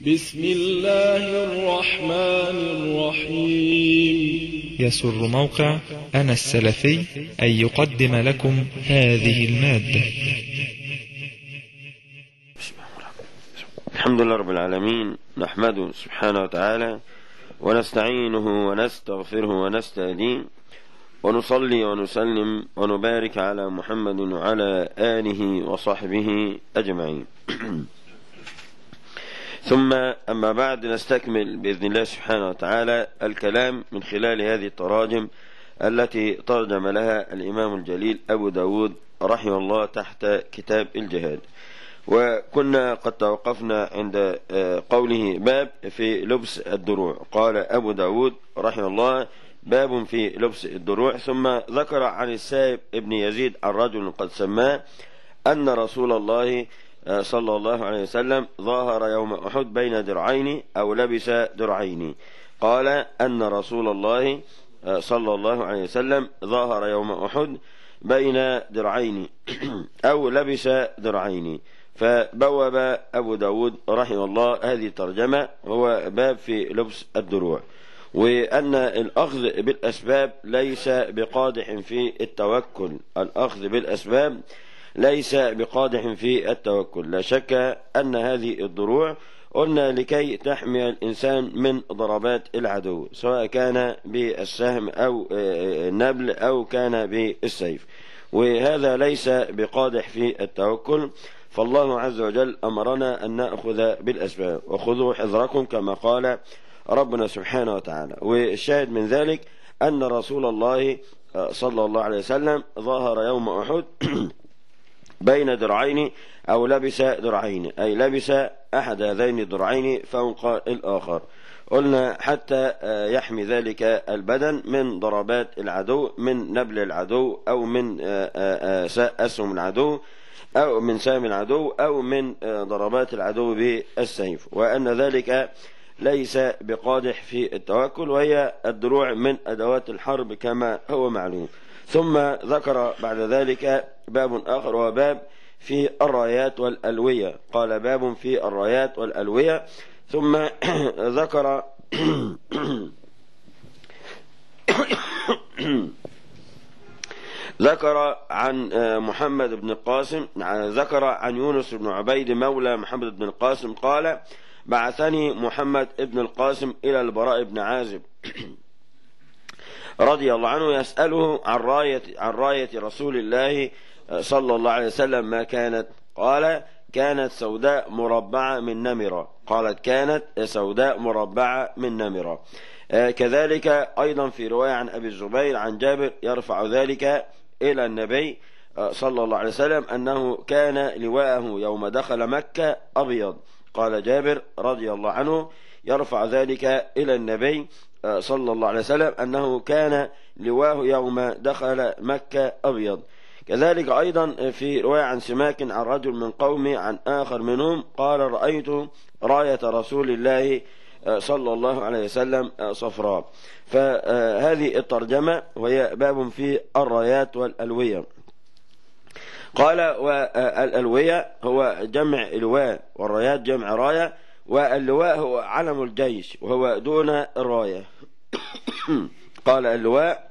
بسم الله الرحمن الرحيم يسر موقع أنا السلفي أن يقدم لكم هذه المادة الحمد لله رب العالمين نحمده سبحانه وتعالى ونستعينه ونستغفره ونستهديه ونصلي ونسلم ونبارك على محمد وعلى آله وصحبه أجمعين ثم أما بعد نستكمل بإذن الله سبحانه وتعالى الكلام من خلال هذه التراجم التي ترجم لها الإمام الجليل أبو داود رحمه الله تحت كتاب الجهاد وكنا قد توقفنا عند آه، قوله باب في لبس الدروع قال أبو داود رحمه الله باب في لبس الدروع ثم ذكر عن السائب ابن يزيد الرجل قد سماه أن رسول الله صلى الله عليه وسلم ظاهر يوم أحد بين درعين أو لبس درعين قال أن رسول الله آه، صلى الله عليه وسلم ظاهر يوم أحد بين درعين أو لبس درعين فبوب أبو داود رحمه الله هذه الترجمة هو باب في لبس الدروع وأن الأخذ بالأسباب ليس بقادح في التوكل الأخذ بالأسباب ليس بقادح في التوكل لا شك أن هذه الضروع قلنا لكي تحمي الإنسان من ضربات العدو سواء كان بالسهم أو آه، آه، النبل أو كان بالسيف وهذا ليس بقادح في التوكل فالله عز وجل أمرنا أن نأخذ بالأسباب وخذوا حذركم كما قال ربنا سبحانه وتعالى والشاهد من ذلك أن رسول الله آه، صلى الله عليه وسلم ظهر يوم أحد بين درعين أو لبس درعين أي لبس أحد هذين الدرعين فوق الآخر قلنا حتى آه، يحمي ذلك البدن من ضربات العدو من نبل العدو أو من آه، آه، أسهم العدو أو من سام العدو أو من ضربات العدو بالسيف وأن ذلك ليس بقادح في التوكل وهي الدروع من أدوات الحرب كما هو معلوم ثم ذكر بعد ذلك باب آخر وباب في الرايات والألوية قال باب في الرايات والألوية ثم ذكر ذكر عن محمد بن القاسم ذكر عن يونس بن عبيد مولى محمد بن القاسم قال بعثني محمد بن القاسم إلى البراء بن عازب رضي الله عنه يسأله عن راية, عن راية رسول الله آه، صلى الله عليه وسلم ما كانت قال كانت سوداء مربعة من نمرة قالت كانت سوداء مربعة من نمرة آه، كذلك أيضا في رواية عن أبي الزبير عن جابر يرفع ذلك إلى النبي صلى الله عليه وسلم أنه كان لواءه يوم دخل مكة أبيض قال جابر رضي الله عنه يرفع ذلك إلى النبي آه، صلى الله عليه وسلم أنه كان لواه يوم دخل مكة أبيض كذلك أيضا في رواية عن سماك عن رجل من قومه عن آخر منهم قال رأيت راية رسول الله آه، صلى الله عليه وسلم آه، صفراء فهذه الترجمة وهي باب في الرايات والألوية قال والألوية هو جمع إلواء والرايات جمع راية واللواء هو علم الجيش وهو دون الراية قال اللواء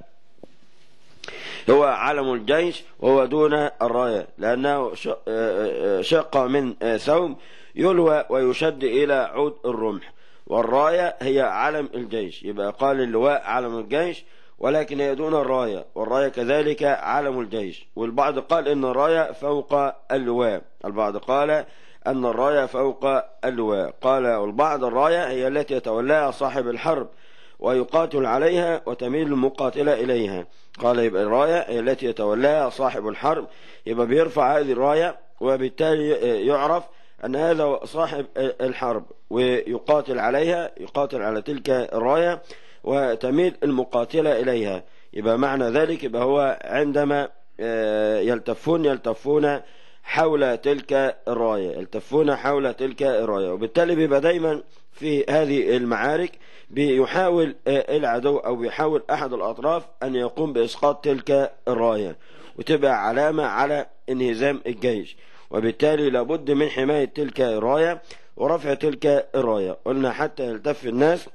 هو علم الجيش وهو دون الراية لأنه آه، آه، شق من آه، ثوم يلوى ويشد إلى عود الرمح والراية هي علم الجيش يبقى قال اللواء علم الجيش ولكن هي دون الراية والراية كذلك علم الجيش والبعض قال إن الراية فوق اللواء البعض قال أن الراية فوق اللواء قال والبعض الراية هي التي يتولاها صاحب الحرب ويقاتل عليها وتميل المقاتلة إليها قال يبقى الراية هي التي يتولاها صاحب الحرب يبقى بيرفع هذه الراية وبالتالي يعرف أن هذا صاحب الحرب ويقاتل عليها يقاتل على تلك الراية وتميل المقاتلة إليها يبقى معنى ذلك يبقى هو عندما آه، يلتفون يلتفون حول تلك الراية يلتفون حول تلك الراية وبالتالي بيبقى دايما في هذه المعارك بيحاول آه، العدو أو بيحاول أحد الأطراف أن يقوم بإسقاط تلك الراية وتبقى علامة على انهزام الجيش وبالتالي لابد من حماية تلك الراية ورفع تلك الراية قلنا حتى يلتف الناس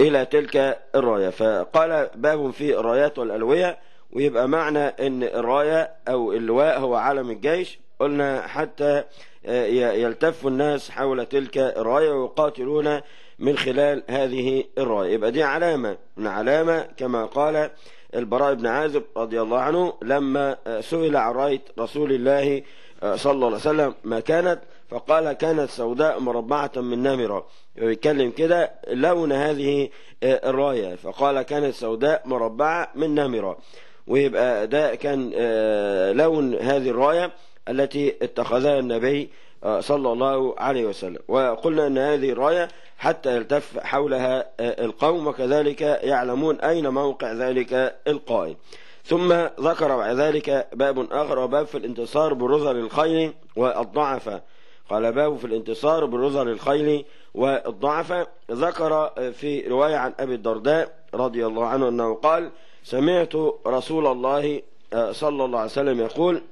إلى تلك الراية فقال باب في الرايات والألوية ويبقى معنى أن الراية أو اللواء هو علم الجيش قلنا حتى آه، يلتف الناس حول تلك الراية ويقاتلون من خلال هذه الراية يبقى دي علامة من علامة كما قال البراء بن عازب رضي الله عنه لما آه، سئل عن راية رسول الله آه، صلى الله عليه وسلم ما كانت فقال كانت سوداء مربعة من نمرة يتكلم كده لون هذه آه، الراية فقال كانت سوداء مربعة من نمرة ويبقى ده كان آه، لون هذه الراية التي اتخذها النبي آه، صلى الله عليه وسلم وقلنا أن هذه الراية حتى يلتف حولها القوم وكذلك يعلمون أين موقع ذلك القائم ثم ذكر بعد ذلك باب آخر وباب في الانتصار برذل الخير والضعف قال باب في الانتصار بالرزل الخيل والضعف ذكر في رواية عن أبي الدرداء رضي الله عنه أنه قال سمعت رسول الله آه، صلى الله عليه وسلم يقول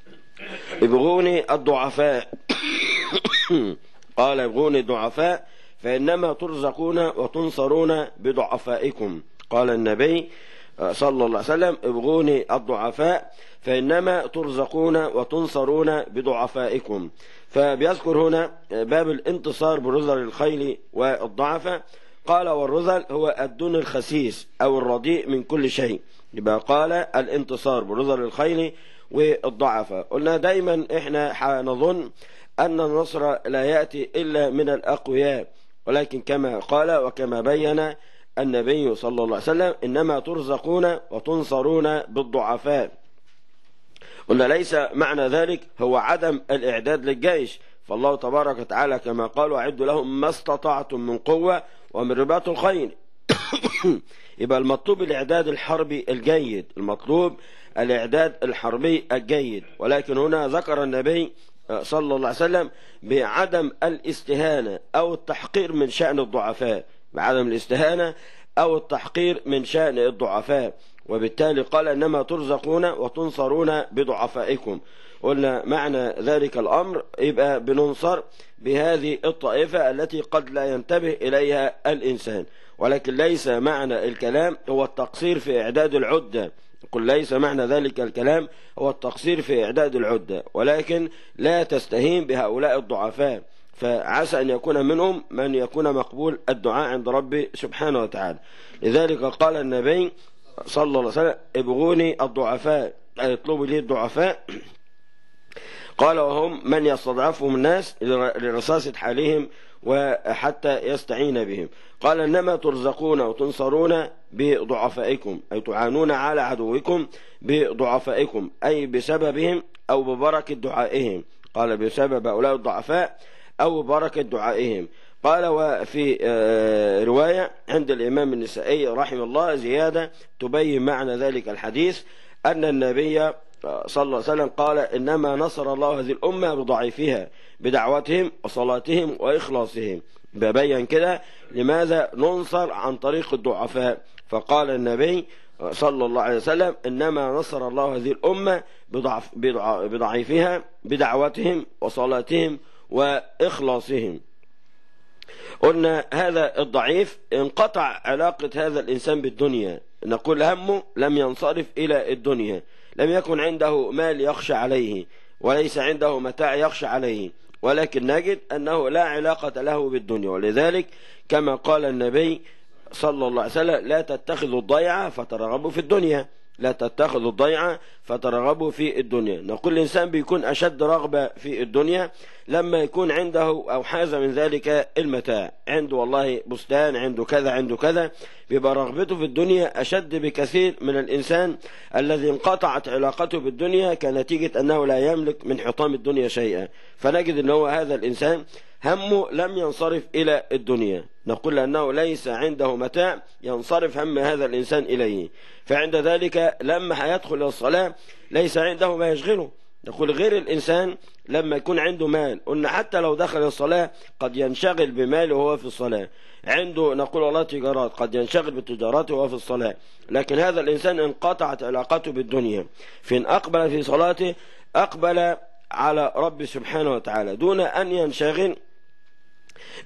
ابغوني الضعفاء قال ابغوني الضعفاء فإنما ترزقون وتنصرون بضعفائكم قال النبي صلى الله عليه وسلم ابغوني الضعفاء فإنما ترزقون وتنصرون بضعفائكم فبيذكر هنا باب الانتصار برزل الخيل والضعفاء قال والرذل هو الدون الخسيس أو الرديء من كل شيء يبقى قال الانتصار برذل الخيل والضعفاء قلنا دايما احنا نظن أن النصر لا يأتي إلا من الأقوياء ولكن كما قال وكما بين النبي صلى الله عليه وسلم إنما ترزقون وتنصرون بالضعفاء قلنا ليس معنى ذلك هو عدم الإعداد للجيش فالله تبارك وتعالى كما قال وعد لهم ما استطعتم من قوة ومن رباط الخيل يبقى المطلوب الإعداد الحربي الجيد المطلوب الإعداد الحربي الجيد ولكن هنا ذكر النبي صلى الله عليه وسلم بعدم الاستهانة أو التحقير من شأن الضعفاء بعدم الاستهانة أو التحقير من شأن الضعفاء وبالتالي قال إنما ترزقون وتنصرون بضعفائكم قلنا معنى ذلك الأمر يبقى بننصر بهذه الطائفة التي قد لا ينتبه إليها الإنسان ولكن ليس معنى الكلام هو التقصير في إعداد العدة قل ليس معنى ذلك الكلام هو التقصير في إعداد العدة ولكن لا تستهين بهؤلاء الضعفاء فعسى أن يكون منهم من يكون مقبول الدعاء عند ربي سبحانه وتعالى لذلك قال النبي صلى الله عليه وسلم ابغوني الضعفاء اطلبوا لي الضعفاء قال وهم من يستضعفهم الناس لرصاصة حالهم وحتى يستعين بهم قال إنما ترزقون وتنصرون بضعفائكم أي تعانون على عدوكم بضعفائكم أي بسببهم أو ببركة دعائهم قال بسبب هؤلاء الضعفاء أو بركة دعائهم قال وفي آه، رواية عند الإمام النسائي رحمه الله زيادة تبين معنى ذلك الحديث أن النبي آه، صلى الله عليه وسلم قال إنما نصر الله هذه الأمة بضعيفها بدعوتهم وصلاتهم وإخلاصهم ببين كده لماذا ننصر عن طريق الضعفاء فقال النبي صلى الله عليه وسلم إنما نصر الله هذه الأمة بضعف بضعيفها بدعوتهم وصلاتهم وإخلاصهم قلنا هذا الضعيف انقطع علاقة هذا الإنسان بالدنيا نقول همه لم ينصرف إلى الدنيا لم يكن عنده مال يخشى عليه وليس عنده متاع يخشى عليه ولكن نجد أنه لا علاقة له بالدنيا ولذلك كما قال النبي صلى الله عليه وسلم لا تتخذوا الضيعة فترغبوا في الدنيا لا تتخذوا الضيعة فترغبوا في الدنيا نقول الإنسان بيكون أشد رغبة في الدنيا لما يكون عنده أو حاز من ذلك المتاع عنده والله بستان عنده كذا عنده كذا بيبقى رغبته في الدنيا أشد بكثير من الإنسان الذي انقطعت علاقته بالدنيا كنتيجة أنه لا يملك من حطام الدنيا شيئا فنجد أن هو هذا الإنسان همه لم ينصرف إلى الدنيا نقول أنه ليس عنده متاع ينصرف هم هذا الإنسان إليه فعند ذلك لما هيدخل الصلاة ليس عنده ما يشغله نقول غير الإنسان لما يكون عنده مال قلنا حتى لو دخل الصلاة قد ينشغل بماله وهو في الصلاة عنده نقول والله تجارات قد ينشغل بالتجارات وهو في الصلاة لكن هذا الإنسان انقطعت علاقته بالدنيا فإن أقبل في صلاته أقبل على رب سبحانه وتعالى دون أن ينشغل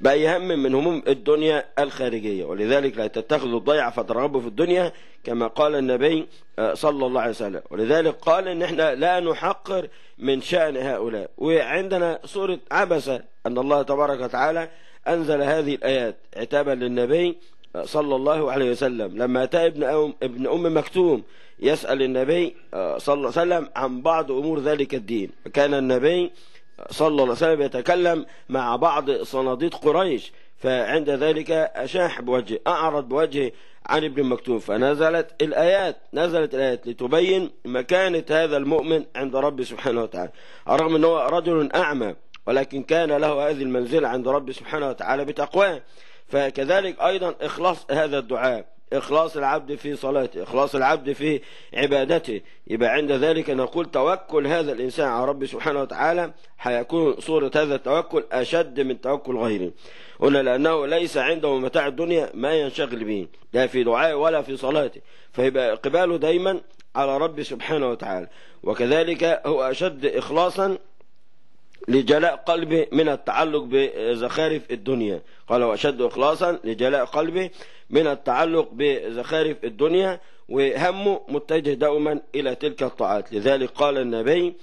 بأي هم من هموم الدنيا الخارجية ولذلك لا تتخذوا الضيعة فترغبوا في الدنيا كما قال النبي آه، صلى الله عليه وسلم ولذلك قال ان احنا لا نحقر من شأن هؤلاء وعندنا سورة عبسة أن الله تبارك وتعالى أنزل هذه الآيات عتابا للنبي آه، صلى الله عليه وسلم لما أتى ابن أم, ابن أم مكتوم يسأل النبي آه، صلى الله عليه وسلم عن بعض أمور ذلك الدين كان النبي صلى الله عليه وسلم يتكلم مع بعض صناديد قريش فعند ذلك أشاح بوجهه أعرض بوجهه عن ابن مكتوم فنزلت الآيات نزلت الآيات لتبين مكانة هذا المؤمن عند ربه سبحانه وتعالى رغم أنه رجل أعمى ولكن كان له هذه المنزلة عند ربه سبحانه وتعالى بتقواه فكذلك أيضا إخلاص هذا الدعاء إخلاص العبد في صلاته إخلاص العبد في عبادته يبقى عند ذلك نقول توكل هذا الإنسان على رب سبحانه وتعالى هيكون صورة هذا التوكل أشد من توكل غيره قلنا لأنه ليس عنده متاع الدنيا ما ينشغل به لا في دعائه ولا في صلاته فيبقى إقباله دايما على رب سبحانه وتعالى وكذلك هو أشد إخلاصا لجلاء قلبه من التعلق بزخارف الدنيا قال وأشد إخلاصا لجلاء قلبه من التعلق بزخارف الدنيا وهمه متجه دوما إلى تلك الطاعات لذلك قال النبي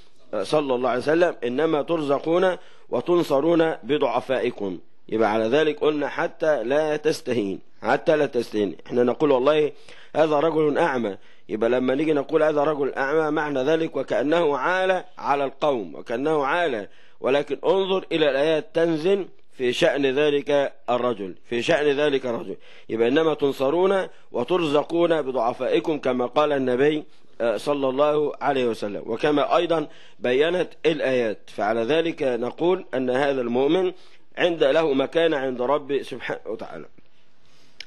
صلى الله عليه وسلم إنما ترزقون وتنصرون بضعفائكم يبقى على ذلك قلنا حتى لا تستهين حتى لا تستهين احنا نقول والله هذا رجل أعمى يبقى لما نيجي نقول هذا رجل أعمى معنى ذلك وكأنه عال على القوم وكأنه عال ولكن انظر إلى الآيات تنزل في شأن ذلك الرجل في شأن ذلك الرجل يبقى إنما تنصرون وترزقون بضعفائكم كما قال النبي آه، صلى الله عليه وسلم وكما أيضا بينت الآيات فعلى ذلك نقول أن هذا المؤمن عند له مكان عند رب سبحانه وتعالى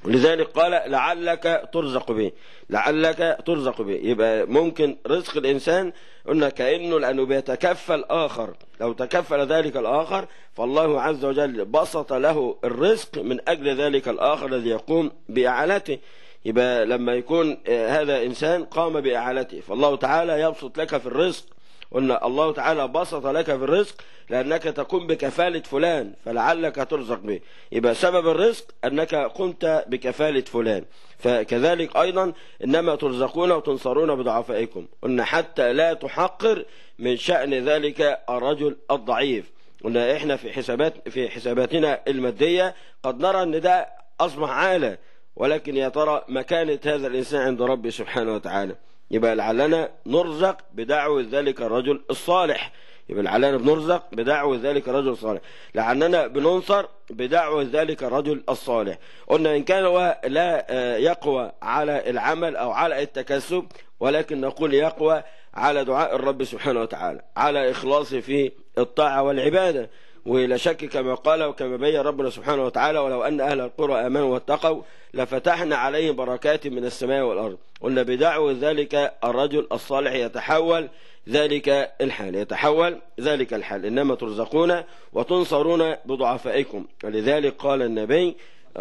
ولذلك قال لعلك ترزق به لعلك ترزق به يبقى ممكن رزق الإنسان قلنا كأنه لأنه بيتكفل آخر لو تكفل ذلك الآخر فالله عز وجل بسط له الرزق من أجل ذلك الآخر الذي يقوم بإعالته يبقى لما يكون آه، هذا إنسان قام بإعالته فالله تعالى يبسط لك في الرزق قلنا الله تعالى بسط لك في الرزق لأنك تقوم بكفالة فلان فلعلك ترزق به يبقى سبب الرزق أنك قمت بكفالة فلان فكذلك أيضا إنما ترزقون وتنصرون بضعفائكم قلنا حتى لا تحقر من شأن ذلك الرجل الضعيف قلنا إحنا في حسابات في حساباتنا المادية قد نرى أن ده أصبح عالة ولكن يا ترى مكانة هذا الإنسان عند ربي سبحانه وتعالى يبقى لعلنا نرزق بدعوة ذلك الرجل الصالح يبقى لعلنا بنرزق بدعوة ذلك الرجل الصالح لعلنا بننصر بدعوة ذلك الرجل الصالح قلنا إن كان هو لا آه، يقوى على العمل أو على التكسب ولكن نقول يقوى على دعاء الرب سبحانه وتعالى على إخلاصه في الطاعة والعبادة ولا شك كما قال وكما بين ربنا سبحانه وتعالى ولو أن أهل القرى آمنوا واتقوا لفتحنا عليهم بركات من السماء والأرض قلنا بدعوة ذلك الرجل الصالح يتحول ذلك الحال يتحول ذلك الحال إنما ترزقون وتنصرون بضعفائكم ولذلك قال النبي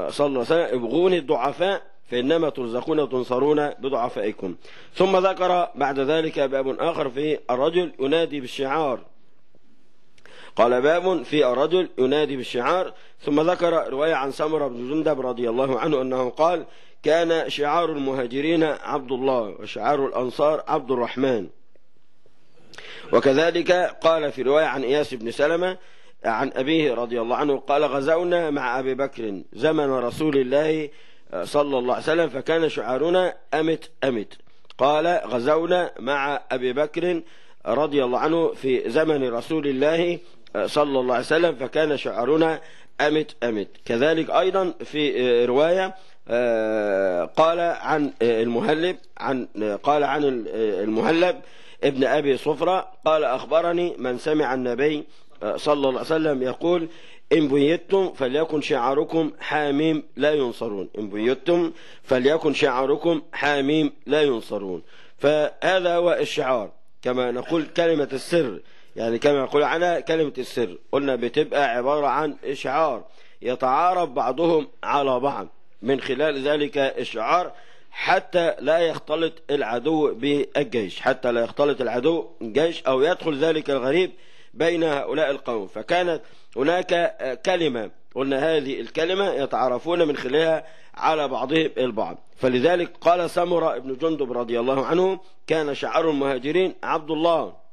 صلى الله عليه وسلم ابغوني الضعفاء فإنما ترزقون وتنصرون بضعفائكم ثم ذكر بعد ذلك باب آخر في الرجل ينادي بالشعار قال باب في رجل ينادي بالشعار ثم ذكر رواية عن سمرة بن جندب رضي الله عنه أنه قال كان شعار المهاجرين عبد الله وشعار الأنصار عبد الرحمن وكذلك قال في رواية عن إياس بن سلمة عن أبيه رضي الله عنه قال غزونا مع أبي بكر زمن رسول الله صلى الله عليه وسلم فكان شعارنا أمت أمت قال غزونا مع أبي بكر رضي الله عنه في زمن رسول الله صلى الله عليه وسلم فكان شعارنا أمت أمت كذلك أيضا في آه، رواية آه، قال عن آه، المهلب عن قال عن المهلب ابن أبي صفرة قال أخبرني من سمع النبي صلى الله عليه وسلم يقول إن بيتم فليكن شعاركم حاميم لا ينصرون إن بيتم فليكن شعاركم حاميم لا ينصرون فهذا هو الشعار كما نقول كلمة السر يعني كما يقول عنها كلمة السر قلنا بتبقى عبارة عن إشعار يتعارف بعضهم على بعض من خلال ذلك إشعار حتى لا يختلط العدو بالجيش حتى لا يختلط العدو الجيش أو يدخل ذلك الغريب بين هؤلاء القوم فكانت هناك كلمة قلنا هذه الكلمة يتعرفون من خلالها على بعضهم البعض فلذلك قال سمرة ابن جندب رضي الله عنه كان شعار المهاجرين عبد الله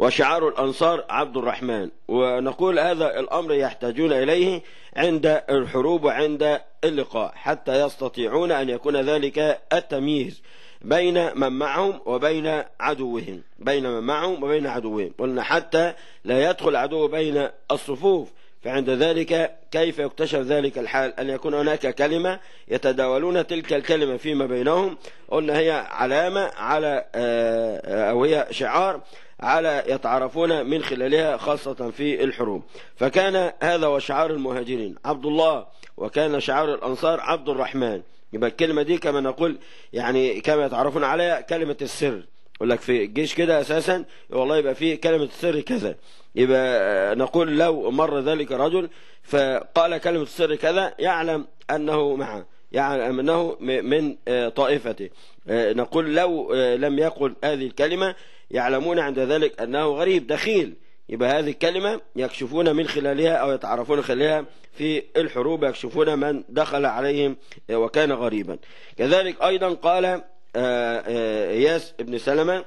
وشعار الأنصار عبد الرحمن ونقول هذا الأمر يحتاجون إليه عند الحروب وعند اللقاء حتى يستطيعون أن يكون ذلك التمييز بين من معهم وبين عدوهم بين من معهم وبين عدوهم قلنا حتى لا يدخل عدو بين الصفوف فعند ذلك كيف يكتشف ذلك الحال أن يكون هناك كلمة يتداولون تلك الكلمة فيما بينهم قلنا هي علامة على أو آه، آه، هي شعار على يتعرفون من خلالها خاصة في الحروب فكان هذا وشعار المهاجرين عبد الله وكان شعار الأنصار عبد الرحمن يبقى الكلمة دي كما نقول يعني كما يتعرفون عليها كلمة السر يقول لك في الجيش كده أساسا والله يبقى في كلمة السر كذا يبقى نقول لو مر ذلك رجل فقال كلمة السر كذا يعلم أنه معه يعني أنه من آه، طائفته آه، نقول لو آه، لم يقل هذه الكلمة يعلمون عند ذلك أنه غريب دخيل يبقى هذه الكلمة يكشفون من خلالها أو يتعرفون خلالها في الحروب يكشفون من دخل عليهم وكان غريبا كذلك أيضا قال إياس بن سلمة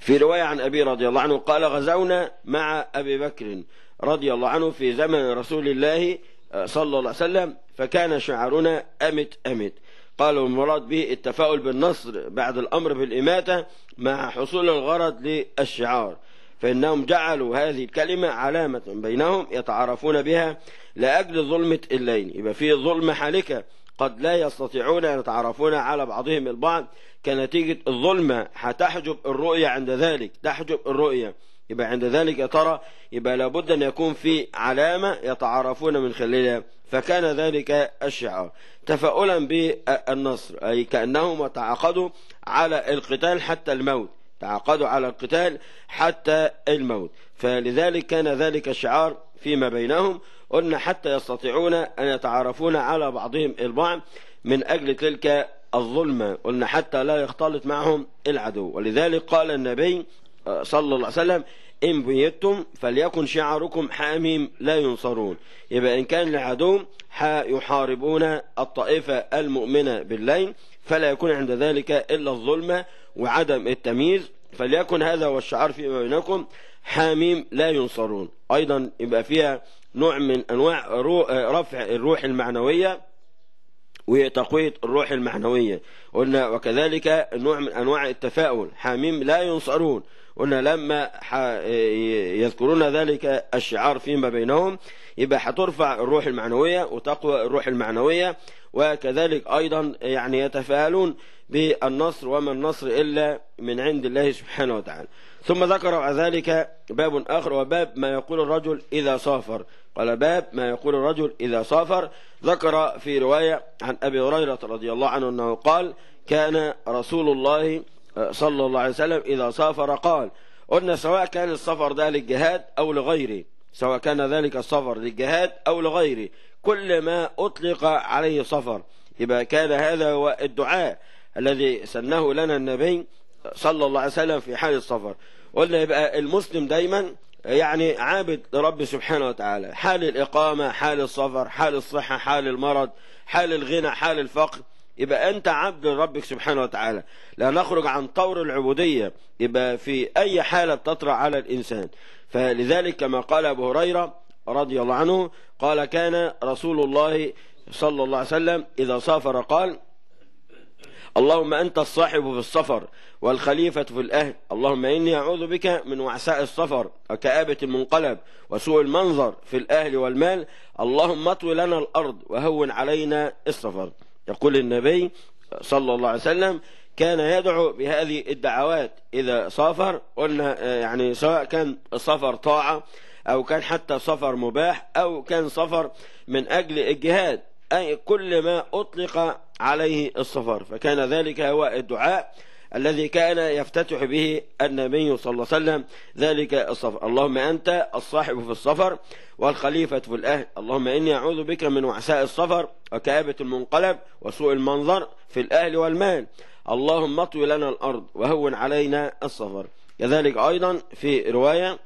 في رواية عن أبي رضي الله عنه قال غزونا مع أبي بكر رضي الله عنه في زمن رسول الله آه، صلى الله عليه وسلم فكان شعارنا أمت أمت قال المراد به التفاؤل بالنصر بعد الأمر بالإماتة مع حصول الغرض للشعار فإنهم جعلوا هذه الكلمة علامة بينهم يتعارفون بها لأجل ظلمة الليل يبقى فيه ظلمة حالكة قد لا يستطيعون أن يتعرفون على بعضهم البعض كنتيجة الظلمة هتحجب الرؤية عند ذلك تحجب الرؤية يبقى عند ذلك يا ترى يبقى لابد أن يكون في علامة يتعارفون من خلالها فكان ذلك الشعار تفاؤلا بالنصر أي كأنهم تعاقدوا على القتال حتى الموت تعاقدوا على القتال حتى الموت فلذلك كان ذلك الشعار فيما بينهم قلنا حتى يستطيعون أن يتعارفون على بعضهم البعض من أجل تلك الظلمة قلنا حتى لا يختلط معهم العدو ولذلك قال النبي صلى الله عليه وسلم إن بيتم فليكن شعاركم حاميم لا ينصرون يبقى إن كان العدو يحاربون الطائفة المؤمنة بالليل فلا يكون عند ذلك إلا الظلمة وعدم التمييز فليكن هذا هو الشعار فيما بينكم حاميم لا ينصرون أيضا يبقى فيها نوع من أنواع رفع الروح المعنوية وتقوية الروح المعنوية قلنا وكذلك نوع من أنواع التفاؤل حاميم لا ينصرون قلنا لما يذكرون ذلك الشعار فيما بينهم يبقى هترفع الروح المعنوية وتقوى الروح المعنوية وكذلك أيضا يعني يتفاءلون بالنصر وما النصر إلا من عند الله سبحانه وتعالى ثم ذكر ذلك باب آخر وباب ما يقول الرجل إذا سافر قال باب ما يقول الرجل إذا سافر ذكر في رواية عن أبي هريرة رضي الله عنه أنه قال كان رسول الله صلى الله عليه وسلم إذا سافر قال قلنا سواء كان السفر ده للجهاد أو لغيره سواء كان ذلك السفر للجهاد أو لغيره كل ما أطلق عليه سفر يبقى كان هذا هو الدعاء الذي سنه لنا النبي صلى الله عليه وسلم في حال السفر قلنا يبقى المسلم دايما يعني عابد رب سبحانه وتعالى حال الإقامة حال السفر حال الصحة حال المرض حال الغنى حال الفقر يبقى أنت عبد لربك سبحانه وتعالى لا نخرج عن طور العبودية يبقى في أي حالة تطرأ على الإنسان فلذلك كما قال أبو هريرة رضي الله عنه قال كان رسول الله صلى الله عليه وسلم إذا سافر قال اللهم أنت الصاحب في السفر والخليفة في الأهل اللهم إني أعوذ بك من وعساء السفر وكآبة المنقلب وسوء المنظر في الأهل والمال اللهم اطوي لنا الأرض وهون علينا السفر يقول النبي صلى الله عليه وسلم كان يدعو بهذه الدعوات إذا سافر قلنا آه، يعني سواء كان السفر طاعة أو كان حتى سفر مباح أو كان سفر من أجل الجهاد أي كل ما أطلق عليه السفر فكان ذلك هو الدعاء الذي كان يفتتح به النبي صلى الله عليه وسلم ذلك السفر اللهم أنت الصاحب في السفر والخليفة في الأهل اللهم إني أعوذ بك من وعساء السفر وكآبة المنقلب وسوء المنظر في الأهل والمال اللهم اطوي لنا الأرض وهون علينا السفر كذلك أيضا في رواية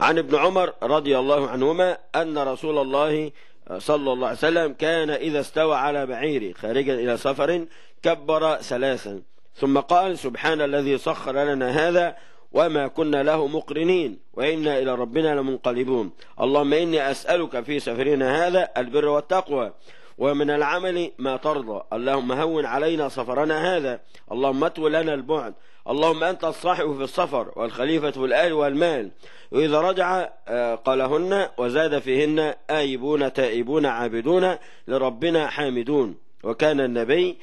عن ابن عمر رضي الله عنهما أن رسول الله صلى الله عليه وسلم كان إذا استوى على بعيره خارجا إلى سفر كبر ثلاثا ثم قال سبحان الذي سخر لنا هذا وما كنا له مقرنين وإنا إلى ربنا لمنقلبون اللهم إني أسألك في سفرنا هذا البر والتقوى ومن العمل ما ترضى اللهم هون علينا سفرنا هذا اللهم اتو لنا البعد اللهم أنت الصاحب في السفر والخليفة في الأهل والمال وإذا رجع آه، قالهن وزاد فيهن آيبون تائبون عابدون لربنا حامدون وكان النبي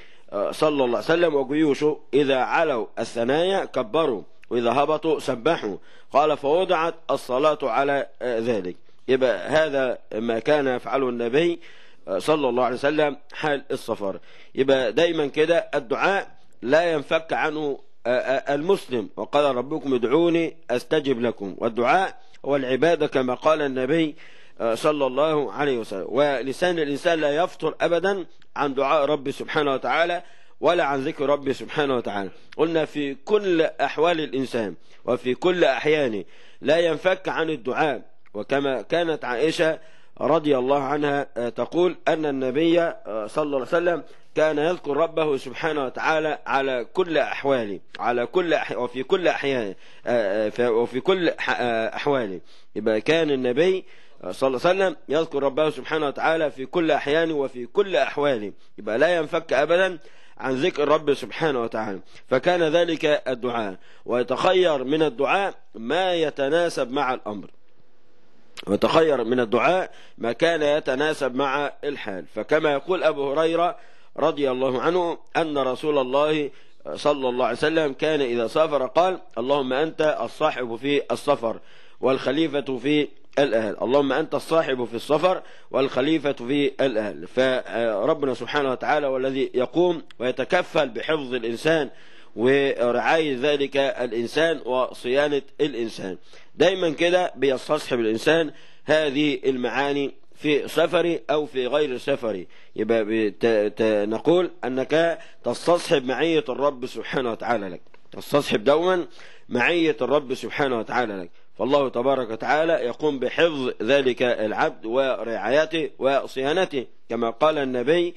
صلى الله عليه وسلم وجيوشه إذا علوا الثنايا كبروا وإذا هبطوا سبحوا قال فوضعت الصلاة على آه، ذلك يبقى هذا ما كان يفعله النبي آه، صلى الله عليه وسلم حال السفر يبقى دايما كده الدعاء لا ينفك عنه آه، المسلم وقال ربكم ادعوني استجب لكم والدعاء والعبادة كما قال النبي آه، صلى الله عليه وسلم ولسان الإنسان لا يفطر أبدا عن دعاء رب سبحانه وتعالى ولا عن ذكر رب سبحانه وتعالى قلنا في كل أحوال الإنسان وفي كل أحيانه لا ينفك عن الدعاء وكما كانت عائشة رضي الله عنها آه، تقول أن النبي آه، صلى الله عليه وسلم كان يذكر ربه سبحانه وتعالى على كل أحواله على كل أح... وفي كل أحيانه آه، آه، وفي كل آه، أحواله يبقى كان النبي صلى الله عليه وسلم يذكر ربه سبحانه وتعالى في كل أحيانه وفي كل أحواله يبقى لا ينفك أبدا عن ذكر رب سبحانه وتعالى فكان ذلك الدعاء ويتخير من الدعاء ما يتناسب مع الأمر وتخير من الدعاء ما كان يتناسب مع الحال فكما يقول أبو هريرة رضي الله عنه أن رسول الله صلى الله عليه وسلم كان إذا سافر قال اللهم أنت الصاحب في السفر والخليفة في الأهل اللهم أنت الصاحب في السفر والخليفة في الأهل فربنا آه، سبحانه وتعالى والذي يقوم ويتكفل بحفظ الإنسان ورعاية ذلك الإنسان وصيانة الإنسان دايما كده بيستصحب الإنسان هذه المعاني في سفري أو في غير سفري يبقى نقول أنك تستصحب معية الرب سبحانه وتعالى لك تستصحب دوما معية الرب سبحانه وتعالى لك فالله تبارك وتعالى يقوم بحفظ ذلك العبد ورعايته وصيانته كما قال النبي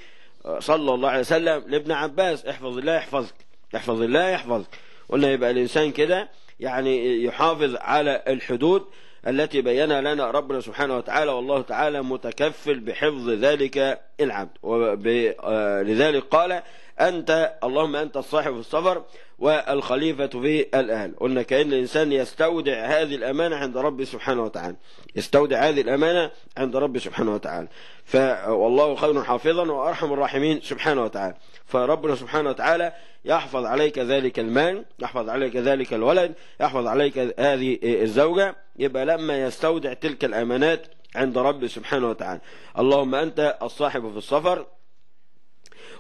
صلى الله عليه وسلم لابن عباس احفظ الله يحفظك احفظ الله يحفظك قلنا يبقى الإنسان كده يعني يحافظ على الحدود التي بينها لنا ربنا سبحانه وتعالى والله تعالى متكفل بحفظ ذلك العبد ولذلك آه، قال أنت اللهم أنت الصاحب السفر والخليفة في الأهل قلنا كأن الإنسان يستودع هذه الأمانة عند رب سبحانه وتعالى يستودع هذه الأمانة عند رب سبحانه وتعالى فوالله خير حافظا وأرحم الراحمين سبحانه وتعالى فربنا سبحانه وتعالى يحفظ عليك ذلك المال يحفظ عليك ذلك الولد يحفظ عليك هذه الزوجة يبقى لما يستودع تلك الأمانات عند رب سبحانه وتعالى اللهم أنت الصاحب في السفر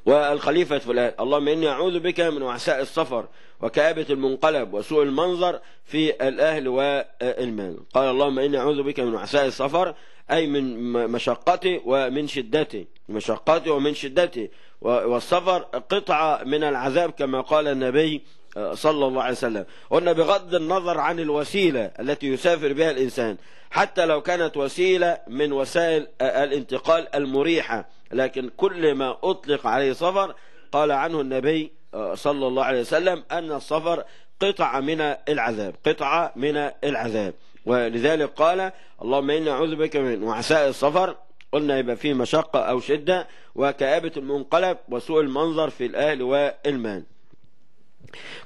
والخليفة في الآن اللهم إني أعوذ بك من وعساء السفر وكآبة المنقلب وسوء المنظر في الأهل والمال قال اللهم إني أعوذ بك من وعساء السفر أي من مشقتي ومن شدتي مشقتي ومن شدتي والسفر قطعة من العذاب كما قال النبي آه، صلى الله عليه وسلم قلنا بغض النظر عن الوسيلة التي يسافر بها الإنسان حتى لو كانت وسيلة من وسائل آه، الانتقال المريحة لكن كل ما أطلق عليه سفر قال عنه النبي آه، صلى الله عليه وسلم أن السفر قطعة من العذاب قطعة من العذاب ولذلك قال اللهم إني أعوذ بك من وعساء السفر قلنا يبقى فيه مشقة أو شدة وكآبة المنقلب وسوء المنظر في الأهل والمال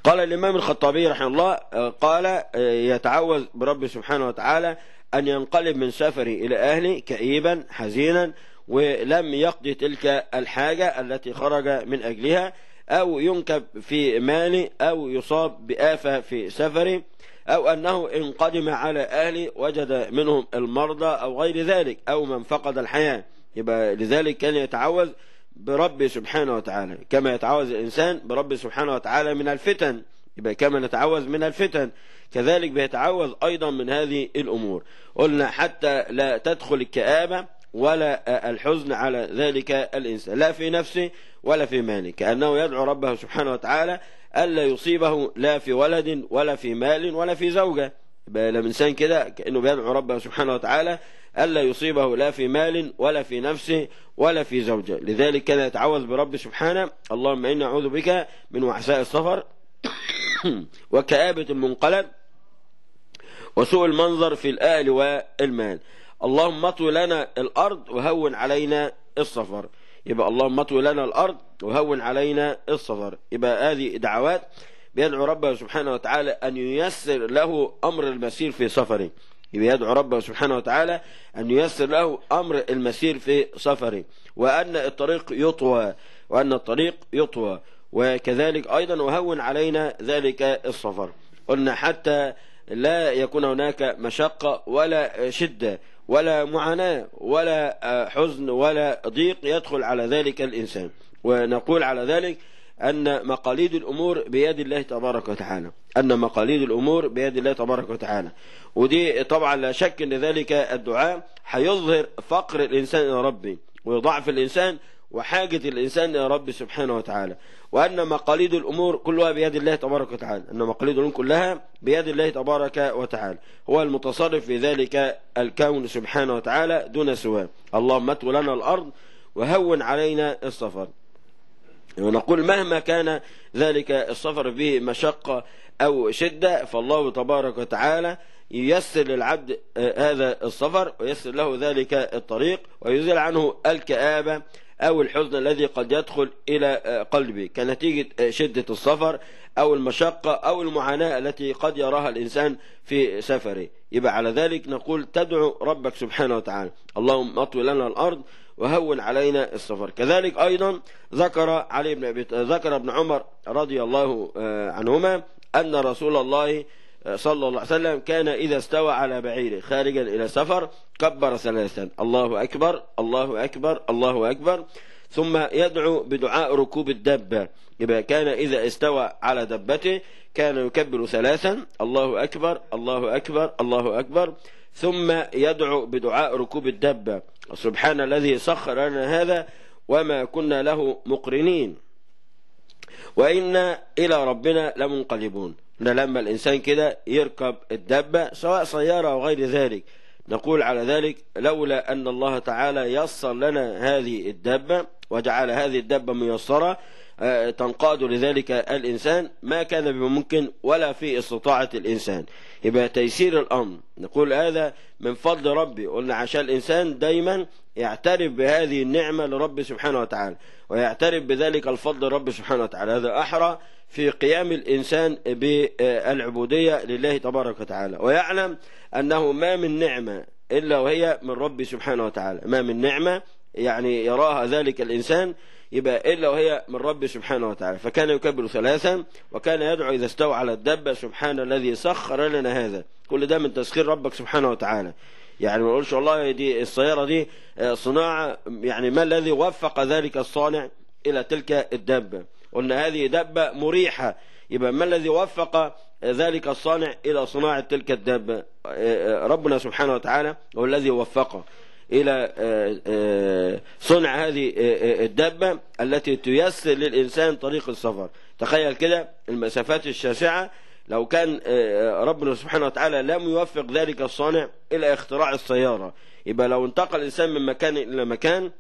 قال الإمام الخطابي رحمه الله آه، قال آه، يتعوذ برب سبحانه وتعالى أن ينقلب من سفره إلى أهله كئيبا حزينا ولم يقضي تلك الحاجة التي خرج من أجلها أو ينكب في ماله أو يصاب بآفة في سفره أو أنه إن قدم على أهله وجد منهم المرضى أو غير ذلك أو من فقد الحياة يبقى لذلك كان يتعوذ برب سبحانه وتعالى كما يتعوذ الإنسان برب سبحانه وتعالى من الفتن يبقى كما نتعوذ من الفتن كذلك بيتعوذ أيضا من هذه الأمور قلنا حتى لا تدخل الكآبة ولا الحزن على ذلك الإنسان لا في نفسه ولا في ماله كأنه يدعو ربه سبحانه وتعالى ألا يصيبه لا في ولد ولا في مال ولا في زوجة يبقى لما إنسان كده كأنه بيدعو ربه سبحانه وتعالى ألا يصيبه لا في مال ولا في نفسه ولا في زوجة لذلك كان يتعوذ برب سبحانه اللهم إني أعوذ بك من وحساء السفر وكآبة المنقلب وسوء المنظر في الآل والمال اللهم اطو لنا الأرض وهون علينا السفر يبقى اللهم اطوي لنا الأرض وهون علينا السفر يبقى هذه دعوات بيدعو ربه سبحانه وتعالى أن ييسر له أمر المسير في سفره يبقى يدعو ربه سبحانه وتعالى أن ييسر له أمر المسير في سفره وأن الطريق يطوى وأن الطريق يطوى وكذلك أيضا وهون علينا ذلك السفر قلنا حتى لا يكون هناك مشقة ولا شدة ولا معاناة ولا آه، حزن ولا ضيق يدخل على ذلك الإنسان ونقول على ذلك أن مقاليد الأمور بيد الله تبارك وتعالى أن مقاليد الأمور بيد الله تبارك وتعالى ودي طبعا لا شك أن ذلك الدعاء هيظهر فقر الإنسان إلى ربه وضعف الإنسان وحاجة الإنسان إلى رب سبحانه وتعالى وأن مقاليد الأمور كلها بيد الله تبارك وتعالى أن مقاليد الأمور كلها بيد الله تبارك وتعالى هو المتصرف في ذلك الكون سبحانه وتعالى دون سواه اللهم اتو لنا الأرض وهون علينا السفر ونقول مهما كان ذلك السفر به مشقة أو شدة فالله تبارك وتعالى ييسر للعبد هذا السفر وييسر له ذلك الطريق ويزيل عنه الكآبة أو الحزن الذي قد يدخل إلى آه، قلبي كنتيجة آه، شدة السفر أو المشقة أو المعاناة التي قد يراها الإنسان في سفره يبقى على ذلك نقول تدعو ربك سبحانه وتعالى اللهم اطوي لنا الأرض وهون علينا السفر كذلك أيضا ذكر علي بن أبي آه، ذكر ابن عمر رضي الله عنهما أن رسول الله صلى الله عليه وسلم كان إذا استوى على بعيره خارجا إلى سفر كبر ثلاثا الله أكبر الله أكبر الله أكبر ثم يدعو بدعاء ركوب الدابة يبقى كان إذا استوى على دبته كان يكبر ثلاثا الله أكبر الله أكبر الله أكبر ثم يدعو بدعاء ركوب الدابة سبحان الذي سخر لنا هذا وما كنا له مقرنين وإنا إلى ربنا لمنقلبون ده لما الإنسان كده يركب الدبة سواء سيارة أو غير ذلك نقول على ذلك لولا أن الله تعالى يسر لنا هذه الدبة وجعل هذه الدبة ميسرة آه، تنقاد لذلك الإنسان ما كان بممكن ولا في استطاعة الإنسان يبقى تيسير الأمر نقول هذا من فضل ربي قلنا عشان الإنسان دايما يعترف بهذه النعمة لرب سبحانه وتعالى ويعترف بذلك الفضل رب سبحانه وتعالى هذا أحرى في قيام الإنسان بالعبودية لله تبارك وتعالى ويعلم أنه ما من نعمة إلا وهي من ربي سبحانه وتعالى ما من نعمة يعني يراها ذلك الإنسان يبقى إلا وهي من ربي سبحانه وتعالى فكان يكبر ثلاثا وكان يدعو إذا استوى على الدب سبحان الذي سخر لنا هذا كل ده من تسخير ربك سبحانه وتعالى يعني ما نقولش والله دي السيارة دي آه، صناعة يعني ما الذي وفق ذلك الصانع إلى تلك الدابة قلنا هذه دابة مريحة يبقى ما الذي وفق ذلك الصانع إلى صناعة تلك الدابة ربنا سبحانه وتعالى هو الذي وفقه إلى آه، آه، صنع هذه آه، الدابة التي تيسر للإنسان طريق السفر تخيل كده المسافات الشاسعة لو كان ربنا سبحانه وتعالى لم يوفق ذلك الصانع إلى اختراع السيارة يبقى لو انتقل الإنسان من مكان إلى مكان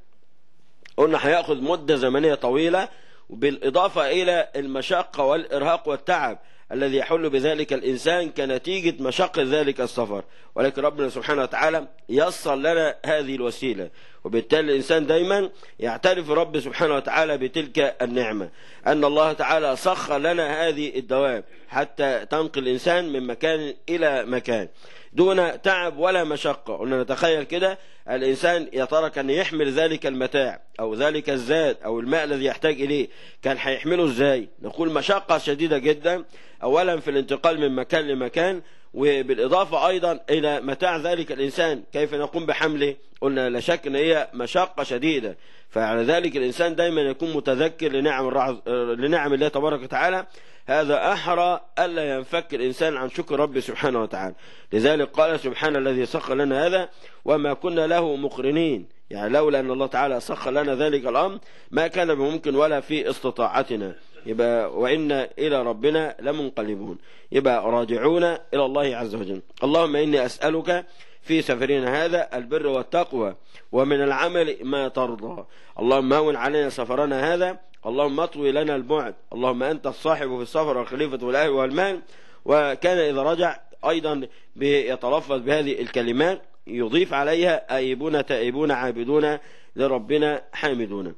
قلنا هياخذ مدة زمنية طويلة بالإضافة إلى المشقة والإرهاق والتعب الذي يحل بذلك الإنسان كنتيجة مشقة ذلك السفر ولكن ربنا سبحانه وتعالى يصل لنا هذه الوسيلة وبالتالي الإنسان دايما يعترف رب سبحانه وتعالى بتلك النعمة أن الله تعالى سخر لنا هذه الدوام حتى تنقل الإنسان من مكان إلى مكان دون تعب ولا مشقة قلنا نتخيل كده الإنسان يا ترى كان يحمل ذلك المتاع أو ذلك الزاد أو الماء الذي يحتاج إليه كان هيحمله إزاي نقول مشقة شديدة جدا أولا في الانتقال من مكان لمكان وبالإضافة أيضا إلى متاع ذلك الإنسان كيف نقوم بحمله قلنا لا شك أن هي مشقة شديدة فعلى ذلك الإنسان دايما يكون متذكر لنعم, لنعم الله تبارك وتعالى هذا أحرى ألا ينفك الإنسان عن شكر ربه سبحانه وتعالى لذلك قال سبحان الذي سخر لنا هذا وما كنا له مقرنين يعني لولا أن الله تعالى سخر لنا ذلك الأمر ما كان بممكن ولا في استطاعتنا يبقى وإنا إلى ربنا لمنقلبون يبقى راجعون إلى الله عز وجل اللهم إني أسألك في سفرنا هذا البر والتقوى ومن العمل ما ترضى اللهم هون علينا سفرنا هذا اللهم اطوي لنا البعد اللهم أنت الصاحب في السفر والخليفة والأهل والمال وكان إذا رجع أيضا يتلفظ بهذه الكلمات يضيف عليها آيبون تائبون عابدون لربنا حامدون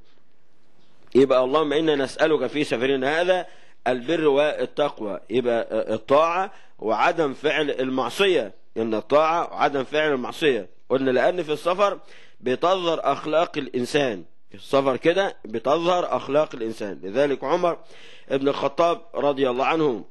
يبقى اللهم إنا نسألك في سفرنا هذا البر والتقوى يبقى الطاعة وعدم فعل المعصية ان الطاعة وعدم فعل المعصية قلنا لان في السفر بتظهر اخلاق الانسان في السفر كده بتظهر اخلاق الانسان لذلك عمر ابن الخطاب رضي الله عنه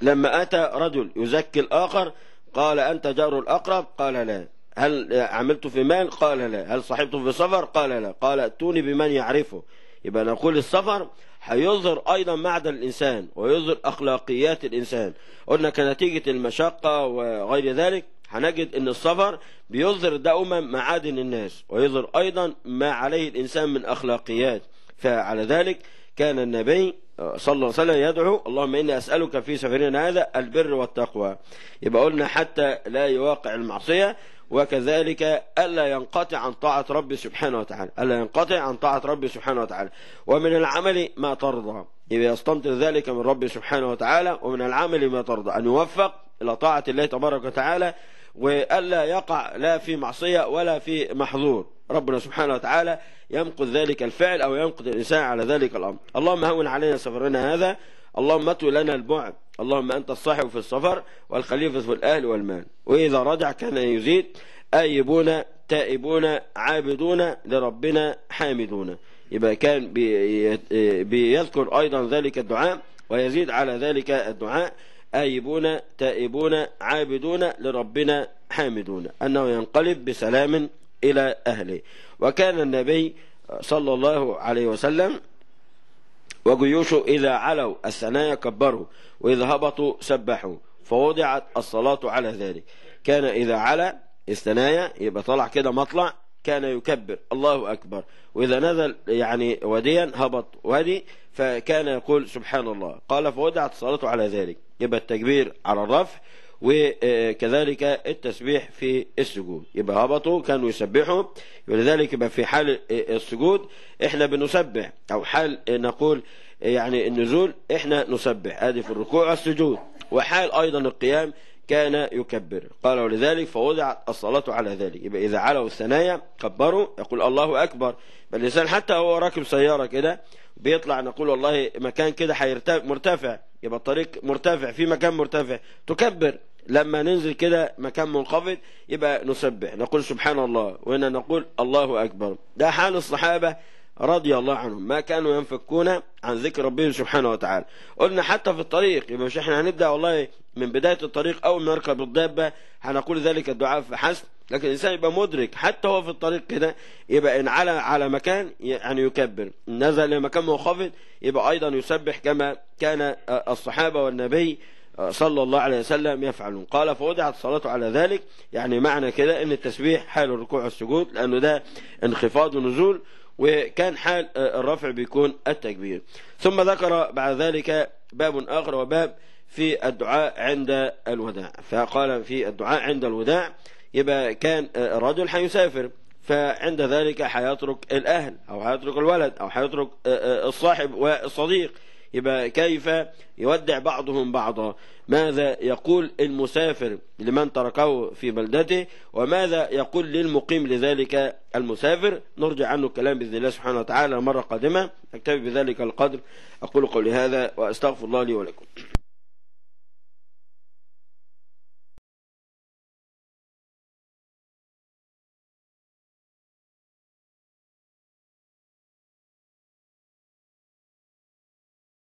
لما اتى رجل يزكي الاخر قال انت جار الاقرب قال لا هل عملت في مال قال لا هل صاحبته في سفر قال لا قال ائتوني بمن يعرفه يبقى نقول السفر هيظهر أيضا معدن الإنسان ويظهر أخلاقيات الإنسان قلنا كنتيجة المشقة وغير ذلك هنجد ان السفر بيظهر دوما معادن الناس ويظهر ايضا ما عليه الانسان من اخلاقيات فعلى ذلك كان النبي صلى الله عليه وسلم يدعو اللهم إني أسألك في سفرنا هذا البر والتقوى يبقى قلنا حتى لا يواقع المعصية وكذلك ألا ينقطع عن طاعة ربي سبحانه وتعالى ألا ينقطع عن طاعة ربي سبحانه وتعالى ومن العمل ما ترضى إذا يستمطر ذلك من ربي سبحانه وتعالى ومن العمل ما ترضى أن يوفق إلى طاعة الله تبارك وتعالى وألا يقع لا في معصية ولا في محظور ربنا سبحانه وتعالى ينقذ ذلك الفعل أو ينقذ الإنسان على ذلك الأمر اللهم هون علينا سفرنا هذا اللهم اطول لنا البعد اللهم أنت الصاحب في السفر والخليفة في الأهل والمال وإذا رجع كان يزيد آيبون تائبون عابدون لربنا حامدون يبقى كان بيذكر أيضا ذلك الدعاء ويزيد على ذلك الدعاء آيبون تائبون عابدون لربنا حامدون أنه ينقلب بسلام إلى أهله وكان النبي صلى الله عليه وسلم وجيوشه إذا علوا الثنايا كبروا وإذا هبطوا سبحوا فوضعت الصلاة على ذلك كان إذا علا الثنايا يبقى طلع كده مطلع كان يكبر الله أكبر وإذا نزل يعني وديا هبط وادي فكان يقول سبحان الله قال فوضعت الصلاة على ذلك يبقى التكبير على الرفع وكذلك التسبيح في السجود يبقى هبطوا كانوا يسبحوا ولذلك يبقى في حال السجود احنا بنسبح او حال نقول يعني النزول احنا نسبح ادي في الركوع والسجود وحال ايضا القيام كان يكبر قال ولذلك فوضعت الصلاة على ذلك يبقى إذا علوا الثنايا كبروا يقول الله أكبر بل الإنسان حتى هو راكب سيارة كده بيطلع نقول والله مكان كده مرتفع يبقى الطريق مرتفع في مكان مرتفع تكبر لما ننزل كده مكان منخفض يبقى نسبح نقول سبحان الله وهنا نقول الله أكبر ده حال الصحابة رضي الله عنهم ما كانوا ينفكون عن ذكر ربهم سبحانه وتعالى قلنا حتى في الطريق يبقى مش احنا هنبدأ والله من بداية الطريق أول ما نركب الدابة هنقول ذلك الدعاء فحسب لكن الإنسان يبقى مدرك حتى هو في الطريق كده يبقى إن على على مكان يعني يكبر نزل لمكان منخفض يبقى أيضا يسبح كما كان الصحابة والنبي صلى الله عليه وسلم يفعلون قال فوضعت صلاته على ذلك يعني معنى كده ان التسبيح حال الركوع والسجود لانه ده انخفاض ونزول وكان حال آه، الرفع بيكون التكبير ثم ذكر بعد ذلك باب آخر وباب في الدعاء عند الوداع فقال في الدعاء عند الوداع يبقى كان آه، الرجل حيسافر فعند ذلك حيترك الأهل أو حيترك الولد أو حيترك آه، الصاحب والصديق يبقى كيف يودع بعضهم بعضا ماذا يقول المسافر لمن تركه في بلدته وماذا يقول للمقيم لذلك المسافر نرجع عنه الكلام بإذن الله سبحانه وتعالى مرة قادمة أكتفي بذلك القدر أقول قولي هذا وأستغفر الله لي ولكم